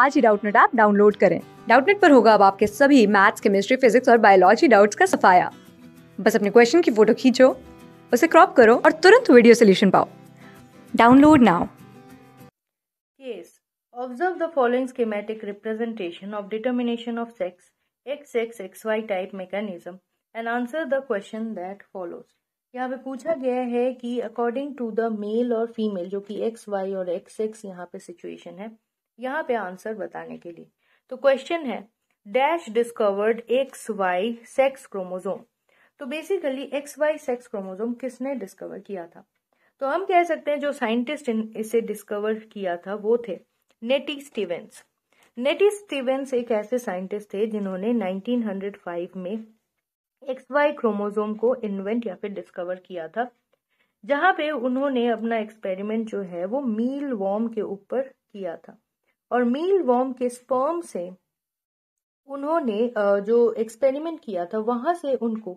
आज ही Doubtnut app download करें डाउटनेट पर होगा अब आपके सभी मैथ्स केमिस्ट्री फिजिक्स और बायोलॉजी डाउट्स का सफाया बस अपने क्वेश्चन की फोटो खींचो उसे क्रॉप करो और तुरंत वीडियो सोल्यूशन पाओ download now case observe the following schematic representation of determination of sex X X X Y type mechanism and answer the question that follows यहाँ पे पूछा गया है कि अकॉर्डिंग टू द मेल और फीमेल जो कि एक्स वाई और एक्स एक्स यहाँ पे सिचुएशन है यहाँ पे आंसर बताने के लिए तो क्वेश्चन है dash discovered X Y sex chromosome तो basically X Y sex chromosome किसने डिस्कवर किया था तो हम कह सकते हैं जो साइंटिस्ट इसे डिस्कवर किया था वो थे नेटी स्टीवेंस नेटी स्टीवेंस एक ऐसे साइंटिस्ट थे जिन्होंने 1905 में एक्स वाई क्रोमोजोम को इन्वेंट या फिर डिस्कवर किया था जहां पे उन्होंने अपना एक्सपेरिमेंट जो है वो मील वॉर्म के ऊपर किया था और मील वॉर्म के स्पर्म से उन्होंने जो एक्सपेरिमेंट किया था वहां से उनको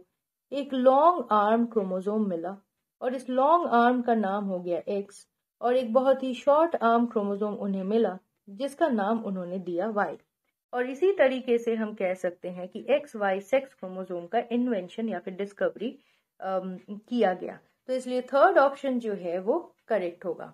एक लॉन्ग आर्म क्रोमोजोम मिला और इस लॉन्ग आर्म का नाम हो गया एक्स और एक बहुत ही शॉर्ट आर्म क्रोमोजोम उन्हें मिला जिसका नाम उन्होंने दिया वाई और इसी तरीके से हम कह सकते हैं कि एक्स वाई सेक्स क्रोमोजोम का इन्वेंशन या फिर डिस्कवरी किया गया तो इसलिए थर्ड ऑप्शन जो है वो करेक्ट होगा